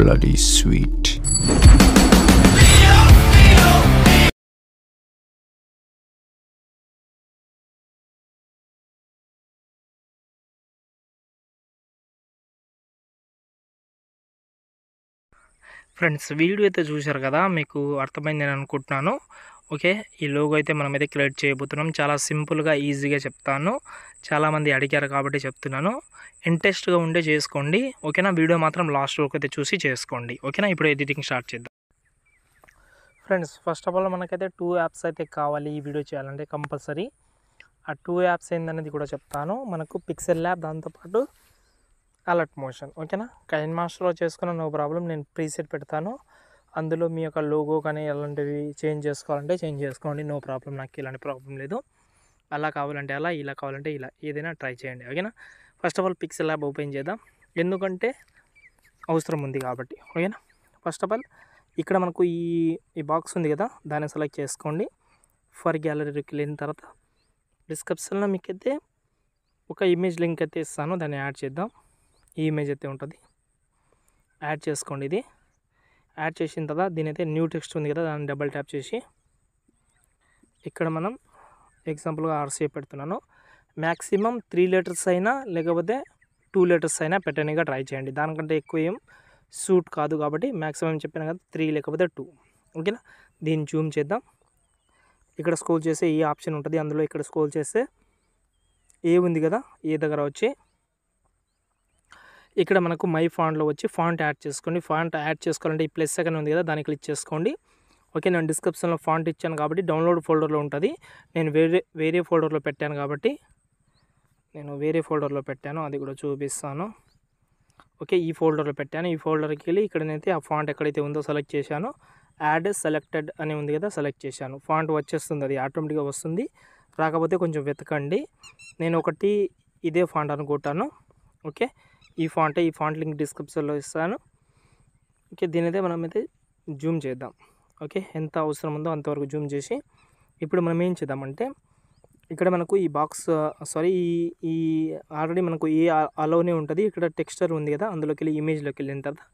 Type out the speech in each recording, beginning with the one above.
bloody sweet. Friends video అయితే చూశారు కదా మీకు అర్థమైంది నేను అనుకుంటున్నాను ఓకే ఈ లోగో అయితే మనం అయితే క్రియేట్ చేయబోతున్నాం చాలా సింపుల్గా ఈజీగా చెప్తాను చాలామంది అడిగారు కాబట్టి చెప్తున్నాను ఇంట్రెస్ట్గా ఉండే చేసుకోండి ఓకేనా వీడియో మాత్రం లాస్ట్ వరకు అయితే చూసి చేసుకోండి ఓకేనా ఇప్పుడు ఎడిటింగ్ స్టార్ట్ చేద్దాం ఫ్రెండ్స్ ఫస్ట్ ఆఫ్ ఆల్ మనకైతే టూ యాప్స్ అయితే కావాలి ఈ వీడియో చేయాలంటే కంపల్సరీ ఆ టూ యాప్స్ ఏందనేది కూడా చెప్తాను మనకు పిక్సెల్ ల్యాబ్ దాంతోపాటు అలర్ట్ మోషన్ ఓకేనా కైన్ మాస్టర్లో చేసుకున్న నో ప్రాబ్లం నేను ప్రీసెట్ పెడతాను అందులో మీ యొక్క లోగో కానీ ఎలాంటివి చేంజ్ చేసుకోవాలంటే చేంజ్ చేసుకోండి నో ప్రాబ్లం నాకు ఇలాంటి ప్రాబ్లం లేదు అలా కావాలంటే అలా ఇలా కావాలంటే ఇలా ఏదైనా ట్రై చేయండి ఓకేనా first of all pixel lab open చేద్దాం ఎందుకంటే అవసరం ఉంది కాబట్టి ఓకేనా ఫస్ట్ ఆఫ్ ఆల్ ఇక్కడ మనకు ఈ ఈ బాక్స్ ఉంది కదా దాన్ని సెలెక్ట్ చేసుకోండి ఫర్ గ్యాలరీకి వెళ్ళిన తర్వాత డిస్క్రిప్షన్లో మీకు అయితే ఒక ఇమేజ్ లింక్ అయితే ఇస్తాను దాన్ని యాడ్ చేద్దాం ఈ ఇమేజ్ అయితే ఉంటుంది యాడ్ చేసుకోండి ఇది యాడ్ చేసిన తర్వాత దీని అయితే న్యూ టెక్స్ట్ ఉంది కదా దాన్ని డబల్ ట్యాప్ చేసి ఇక్కడ మనం ఎగ్జాంపుల్గా ఆర్సీ పెడుతున్నాను మ్యాక్సిమం త్రీ లీటర్స్ అయినా లేకపోతే టూ లీటర్స్ అయినా పెట్టడానికి ట్రై చేయండి దానికంటే ఎక్కువ ఏం సూట్ కాదు కాబట్టి మ్యాక్సిమం చెప్పాను కదా త్రీ లేకపోతే టూ ఓకేనా దీన్ని జూమ్ చేద్దాం ఇక్కడ స్కోల్ చేస్తే ఏ ఆప్షన్ ఉంటుంది అందులో ఇక్కడ స్కోల్ చేస్తే ఏ ఉంది కదా ఏ దగ్గర వచ్చి ఇక్కడ మనకు మై ఫాంట్లో వచ్చి ఫాంట్ యాడ్ చేసుకోండి ఫాంట్ యాడ్ చేసుకోవాలంటే ఈ ప్లస్ సెకండ్ ఉంది కదా దాన్ని క్లిక్ చేసుకోండి ఓకే నేను డిస్క్రిప్షన్లో ఫాంట్ ఇచ్చాను కాబట్టి డౌన్లోడ్ ఫోల్డర్లో ఉంటుంది నేను వేరే వేరే ఫోల్డర్లో పెట్టాను కాబట్టి నేను వేరే ఫోల్డర్లో పెట్టాను అది కూడా చూపిస్తాను ఓకే ఈ ఫోల్డర్లో పెట్టాను ఈ ఫోల్డర్కి వెళ్ళి ఇక్కడ నేనైతే ఆ ఫాంట్ ఎక్కడైతే ఉందో సెలెక్ట్ చేశాను యాడ్ సెలెక్టెడ్ అని ఉంది కదా సెలెక్ట్ చేశాను ఫాంట్ వచ్చేస్తుంది అది ఆటోమేటిక్గా వస్తుంది రాకపోతే కొంచెం వెతకండి నేను ఒకటి ఇదే ఫాంట్ అనుకుంటాను ఓకే ఈ ఫాంటే ఈ ఫాంట్ లింక్ డిస్క్రిప్షన్లో ఇస్తాను ఓకే దీని అయితే మనం అయితే జూమ్ చేద్దాం ఓకే ఎంత అవసరం ఉందో అంతవరకు జూమ్ చేసి ఇప్పుడు మనం ఏం చేద్దామంటే ఇక్కడ మనకు ఈ బాక్స్ సారీ ఈ ఈ ఆల్రెడీ మనకు ఏ అలోనే ఉంటుంది ఇక్కడ టెక్స్చర్ ఉంది కదా అందులోకి వెళ్ళి ఇమేజ్లోకి వెళ్ళిన తర్వాత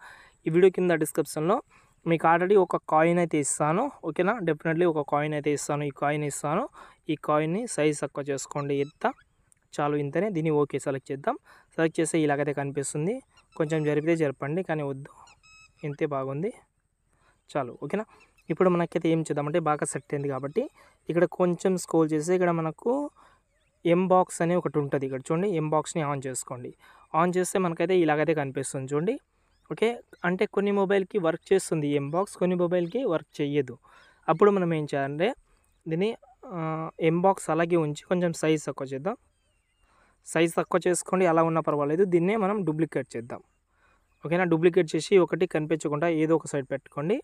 ఈ వీడియో కింద డిస్క్రిప్షన్లో మీకు ఆల్రెడీ ఒక కాయిన్ అయితే ఇస్తాను ఓకేనా డెఫినెట్లీ ఒక కాయిన్ అయితే ఇస్తాను ఈ కాయిన్ ఇస్తాను ఈ కాయిన్ని సైజ్ తక్కువ చేసుకోండి ఎంత చాలు ఇంతనే దీన్ని ఓకే సెలెక్ట్ చేద్దాం సెలెక్ట్ చేస్తే ఇలాగైతే కనిపిస్తుంది కొంచెం జరిపితే జరపండి కానీ వద్దు ఇంతే బాగుంది చాలు ఓకేనా ఇప్పుడు మనకైతే ఏం చేద్దామంటే బాగా సెట్ అయింది కాబట్టి ఇక్కడ కొంచెం స్కోల్ చేసి ఇక్కడ మనకు ఎం బాక్స్ అనే ఒకటి ఉంటుంది ఇక్కడ చూడండి ఎం బాక్స్ని ఆన్ చేసుకోండి ఆన్ చేస్తే మనకైతే ఇలాగైతే కనిపిస్తుంది చూడండి ఓకే అంటే కొన్ని మొబైల్కి వర్క్ చేస్తుంది ఎం బాక్స్ కొన్ని మొబైల్కి వర్క్ చేయదు అప్పుడు మనం ఏం చేయాలంటే దీన్ని ఎం బాక్స్ అలాగే ఉంచి కొంచెం సైజ్ తక్కువ చేద్దాం సైజ్ తక్కువ చేసుకోండి అలా ఉన్న పర్వాలేదు దీన్నే మనం డూప్లికేట్ చేద్దాం ఓకేనా డూప్లికేట్ చేసి ఒకటి కనిపించకుండా ఏదో ఒక సైడ్ పెట్టుకోండి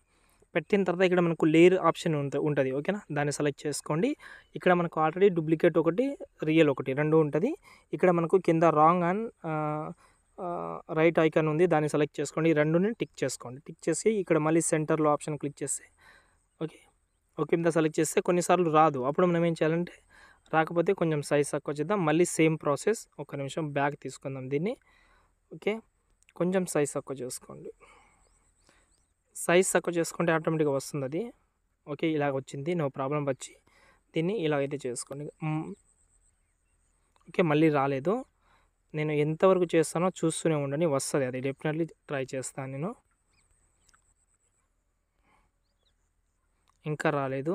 పెట్టిన తర్వాత ఇక్కడ మనకు లేయర్ ఆప్షన్ ఉంటుంది ఓకేనా దాన్ని సెలెక్ట్ చేసుకోండి ఇక్కడ మనకు ఆల్రెడీ డూప్లికేట్ ఒకటి రియల్ ఒకటి రెండు ఉంటుంది ఇక్కడ మనకు కింద రాంగ్ అండ్ రైట్ ఐకాన్ ఉంది దాన్ని సెలెక్ట్ చేసుకోండి ఈ రెండుని టిక్ చేసుకోండి టిక్ చేసి ఇక్కడ మళ్ళీ సెంటర్లో ఆప్షన్ క్లిక్ చేస్తే ఓకే ఓకే ఇంత సెలెక్ట్ చేస్తే కొన్నిసార్లు రాదు అప్పుడు మనం ఏం చేయాలంటే రాకపోతే కొంచెం సైజ్ తక్కువ చేద్దాం మళ్ళీ సేమ్ ప్రాసెస్ ఒక నిమిషం బ్యాగ్ తీసుకుందాం దీన్ని ఓకే కొంచెం సైజ్ తక్కువ చేసుకోండి సైజ్ తక్కువ చేసుకుంటే ఆటోమేటిక్గా వస్తుంది అది ఓకే ఇలా వచ్చింది నో ప్రాబ్లం వచ్చి దీన్ని ఇలాగైతే చేసుకోండి ఓకే మళ్ళీ రాలేదు నేను ఎంతవరకు చేస్తానో చూస్తూనే ఉండని వస్తుంది అది డెఫినెట్లీ ట్రై చేస్తాను నేను ఇంకా రాలేదు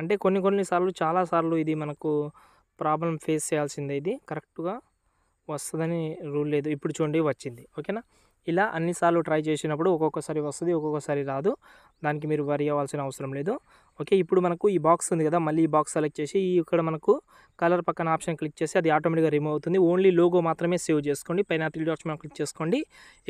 అంటే కొన్ని కొన్నిసార్లు చాలాసార్లు ఇది మనకు ప్రాబ్లం ఫేస్ చేయాల్సిందే ఇది కరెక్ట్గా వస్తుందని రూల్ లేదు ఇప్పుడు చూడండి వచ్చింది ఓకేనా ఇలా అన్నిసార్లు ట్రై చేసినప్పుడు ఒక్కొక్కసారి వస్తుంది ఒక్కొక్కసారి రాదు దానికి మీరు వరి అవ్వాల్సిన అవసరం లేదు ఓకే ఇప్పుడు మనకు ఈ బాక్స్ ఉంది కదా మళ్ళీ ఈ బాక్స్ సెలెక్ట్ చేసి ఇక్కడ మనకు కలర్ పక్కన ఆప్షన్ క్లిక్ చేసి అది ఆటోమేటిక్గా రిమూవ్ అవుతుంది ఓన్లీ లోగో మాత్రమే సేవ్ చేసుకోండి పైన త్రీ డాట్స్ మీద క్లిక్ చేసుకోండి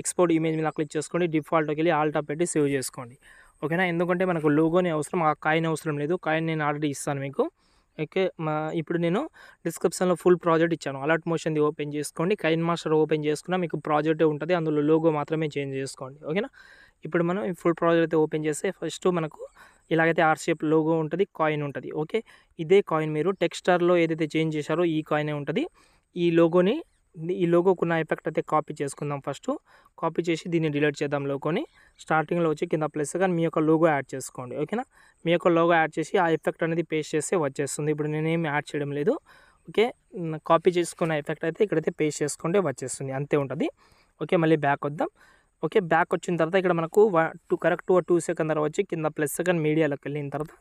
ఎక్స్పోర్ట్ ఇమేజ్ మీద క్లిక్ చేసుకోండి డిఫాల్ట్కి వెళ్ళి ఆల్టా పెట్టి సేవ్ చేసుకోండి ఓకేనా ఎందుకంటే మనకు లోగోనే అవసరం ఆ కాయిన్ అవసరం లేదు కాయిన్ నేను ఆల్రెడీ ఇస్తాను మీకు ఓకే మా ఇప్పుడు నేను డిస్క్రిప్షన్లో ఫుల్ ప్రాజెక్ట్ ఇచ్చాను అలర్ట్ మోషన్ది ఓపెన్ చేసుకోండి కైన్ మాస్టర్ ఓపెన్ చేసుకున్నా మీకు ప్రాజెక్టే ఉంటుంది అందులో లోగో మాత్రమే చేంజ్ చేసుకోండి ఓకేనా ఇప్పుడు మనం ఫుల్ ప్రాజెక్ట్ అయితే ఓపెన్ చేస్తే ఫస్ట్ మనకు ఇలాగైతే ఆర్షేప్ లోగో ఉంటుంది కాయిన్ ఉంటుంది ఓకే ఇదే కాయిన్ మీరు టెక్స్టార్లో ఏదైతే చేంజ్ చేశారో ఈ కాయినే ఉంటుంది ఈ లోగోని ఈ లోగోకున్న ఎఫెక్ట్ అయితే కాపీ చేసుకుందాం ఫస్ట్ కాపీ చేసి దీన్ని డిలీట్ చేద్దాం లోగోని స్టార్టింగ్లో వచ్చి కింద ప్లస్ కానీ మీ యొక్క లోగో యాడ్ చేసుకోండి ఓకేనా మీ యొక్క లోగో యాడ్ చేసి ఆ ఎఫెక్ట్ అనేది పేస్ట్ చేస్తే వచ్చేస్తుంది ఇప్పుడు నేనేమి యాడ్ చేయడం లేదు ఓకే కాపీ చేసుకున్న ఎఫెక్ట్ అయితే ఇక్కడైతే పేస్ట్ చేసుకుంటే వచ్చేస్తుంది అంతే ఉంటుంది ఓకే మళ్ళీ బ్యాక్ వద్దాం ఓకే బ్యాక్ వచ్చిన తర్వాత ఇక్కడ మనకు టూ కరెక్ట్ టూ సెకండ్ తర్వాత వచ్చి కింద ప్లస్ సెకండ్ మీడియాలోకి వెళ్ళిన తర్వాత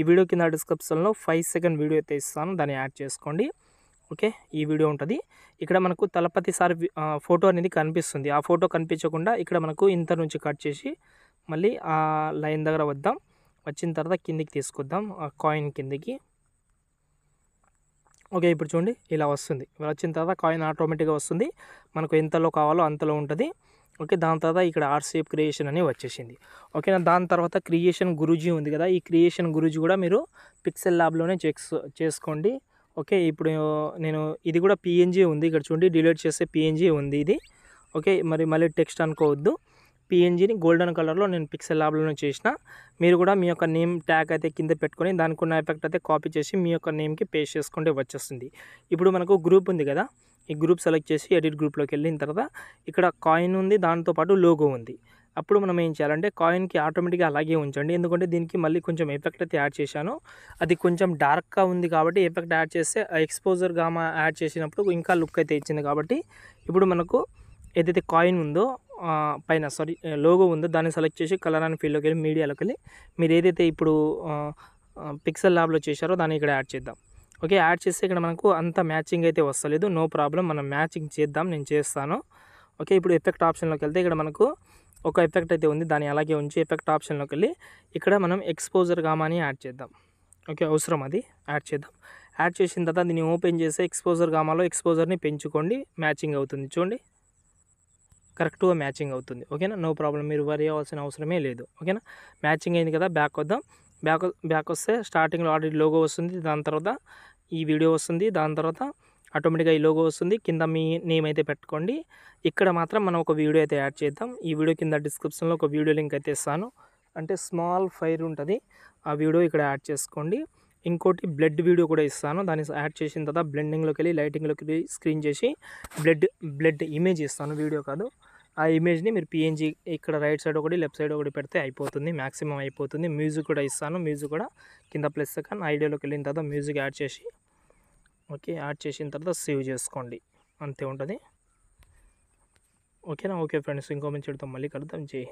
ఈ వీడియో కింద డిస్క్రిప్షన్లో ఫైవ్ సెకండ్ వీడియో అయితే ఇస్తాను దాన్ని యాడ్ చేసుకోండి ఓకే ఈ వీడియో ఉంటుంది ఇక్కడ మనకు తలపతి సార్ ఫోటో అనేది కనిపిస్తుంది ఆ ఫోటో కనిపించకుండా ఇక్కడ మనకు ఇంత నుంచి కట్ చేసి మళ్ళీ ఆ లైన్ దగ్గర వద్దాం వచ్చిన తర్వాత కిందికి తీసుకొద్దాం ఆ కాయిన్ కిందికి ఓకే ఇప్పుడు చూడండి ఇలా వస్తుంది వచ్చిన తర్వాత కాయిన్ ఆటోమేటిక్గా వస్తుంది మనకు ఎంతలో కావాలో అంతలో ఉంటుంది ఓకే దాని తర్వాత ఇక్కడ ఆర్సేప్ క్రియేషన్ అని వచ్చేసింది ఓకే దాని తర్వాత క్రియేషన్ గురూజీ ఉంది కదా ఈ క్రియేషన్ గురుజీ కూడా మీరు పిక్సెల్ ల్యాబ్లోనే చెక్స్ చేసుకోండి ఓకే ఇప్పుడు నేను ఇది కూడా పిఎన్జీ ఉంది ఇక్కడ చూడండి డిలీట్ చేస్తే పిఎన్జీ ఉంది ఇది ఓకే మరి మళ్ళీ టెక్స్ట్ అనుకోవద్దు పిఎన్జీని గోల్డెన్ కలర్లో నేను పిక్సెల్ ల్యాబ్లోనే చేసిన మీరు కూడా మీ యొక్క నేమ్ ట్యాగ్ అయితే కింద పెట్టుకొని దానికి ఉన్న ఎఫెక్ట్ అయితే కాపీ చేసి మీ యొక్క నేమ్కి పేస్ట్ చేసుకుంటే వచ్చేస్తుంది ఇప్పుడు మనకు గ్రూప్ ఉంది కదా ఈ గ్రూప్ సెలెక్ట్ చేసి ఎడిట్ గ్రూప్లోకి వెళ్ళిన తర్వాత ఇక్కడ కాయిన్ ఉంది పాటు లోగో ఉంది అప్పుడు మనం ఏం చేయాలంటే కాయిన్కి ఆటోమేటిక్గా అలాగే ఉంచండి ఎందుకంటే దీనికి మళ్ళీ కొంచెం ఎఫెక్ట్ అయితే యాడ్ చేశాను అది కొంచెం డార్క్గా ఉంది కాబట్టి ఎఫెక్ట్ యాడ్ చేస్తే ఎక్స్పోజర్ గామా యాడ్ చేసినప్పుడు ఇంకా లుక్ అయితే ఇచ్చింది కాబట్టి ఇప్పుడు మనకు ఏదైతే కాయిన్ ఉందో పైన సారీ లోగో ఉందో దాన్ని సెలెక్ట్ చేసి కలర్ అండ్ ఫీల్లోకి వెళ్ళి మీడియాలోకి వెళ్ళి మీరు ఏదైతే ఇప్పుడు పిక్సెల్ ల్యాబ్లో చేశారో దాన్ని ఇక్కడ యాడ్ చేద్దాం ఓకే యాడ్ చేస్తే ఇక్కడ మనకు అంత మ్యాచింగ్ అయితే వస్తలేదు నో ప్రాబ్లం మనం మ్యాచింగ్ చేద్దాం నేను చేస్తాను ఓకే ఇప్పుడు ఎఫెక్ట్ ఆప్షన్లోకి వెళ్తే ఇక్కడ మనకు ఒక ఎఫెక్ట్ అయితే ఉంది దాన్ని అలాగే ఉంచి ఎఫెక్ట్ ఆప్షన్లోకి వెళ్ళి ఇక్కడ మనం ఎక్స్పోజర్ గామాని యాడ్ చేద్దాం ఓకే అవసరం అది యాడ్ చేద్దాం యాడ్ చేసిన తర్వాత దీన్ని ఓపెన్ చేసి ఎక్స్పోజర్ గామాలో ఎక్స్పోజర్ని పెంచుకోండి మ్యాచింగ్ అవుతుంది చూడండి కరెక్ట్గా మ్యాచింగ్ అవుతుంది ఓకేనా నో ప్రాబ్లం మీరు వరి అవ్వాల్సిన అవసరమే లేదు ఓకేనా మ్యాచింగ్ అయింది కదా బ్యాక్ వద్దాం బ్యాక్ బ్యాక్ వస్తే స్టార్టింగ్లో ఆల్రెడీ లోగో వస్తుంది దాని తర్వాత ఈ వీడియో వస్తుంది దాని తర్వాత ఆటోమేటిక్గా ఈ లోగో వస్తుంది కింద మీ నేమ్ అయితే పెట్టుకోండి ఇక్కడ మాత్రం మనం ఒక వీడియో అయితే యాడ్ చేద్దాం ఈ వీడియో కింద డిస్క్రిప్షన్లో ఒక వీడియో లింక్ అయితే ఇస్తాను అంటే స్మాల్ ఫైర్ ఉంటుంది ఆ వీడియో ఇక్కడ యాడ్ చేసుకోండి ఇంకోటి బ్లడ్ వీడియో కూడా ఇస్తాను దాన్ని యాడ్ చేసిన తర్వాత బ్లెండింగ్లోకి వెళ్ళి లైటింగ్లోకి వెళ్ళి స్క్రీన్ చేసి బ్లడ్ బ్లడ్ ఇమేజ్ ఇస్తాను వీడియో కాదు ఆ ఇమేజ్ని మీరు పిఎన్జీ ఇక్కడ రైట్ సైడ్ ఒకటి లెఫ్ట్ సైడ్ ఒకటి పెడితే అయిపోతుంది మ్యాక్సిమం అయిపోతుంది మ్యూజిక్ కూడా ఇస్తాను మ్యూజిక్ కూడా కింద ప్లస్ సెకండ్ ఐడియాలోకి వెళ్ళిన తర్వాత మ్యూజిక్ యాడ్ చేసి ఓకే యాడ్ చేసిన తర్వాత సేవ్ చేసుకోండి అంతే ఉంటుంది ఓకేనా ఓకే ఫ్రెండ్స్ ఇంకో మంచి మళ్ళీ కలుద్దాం జై